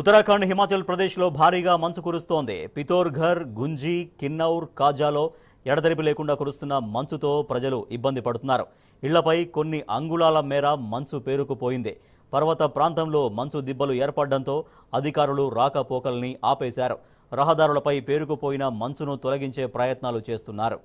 ఉత్తరాఖండ్ హిమాచల్ ప్రదేశ్లో భారీగా మంచు కురుస్తోంది పితోర్ఘర్ గుంజీ కిన్నౌర్ కాజాలో ఎడతెరిపి లేకుండా కురుస్తున్న మంచుతో ప్రజలు ఇబ్బంది పడుతున్నారు ఇళ్లపై కొన్ని అంగుళాల మేర మంచు పేరుకుపోయింది పర్వత ప్రాంతంలో మంచు దిబ్బలు ఏర్పడడంతో అధికారులు రాకపోకల్ని ఆపేశారు రహదారులపై పేరుకుపోయిన మంచును తొలగించే ప్రయత్నాలు చేస్తున్నారు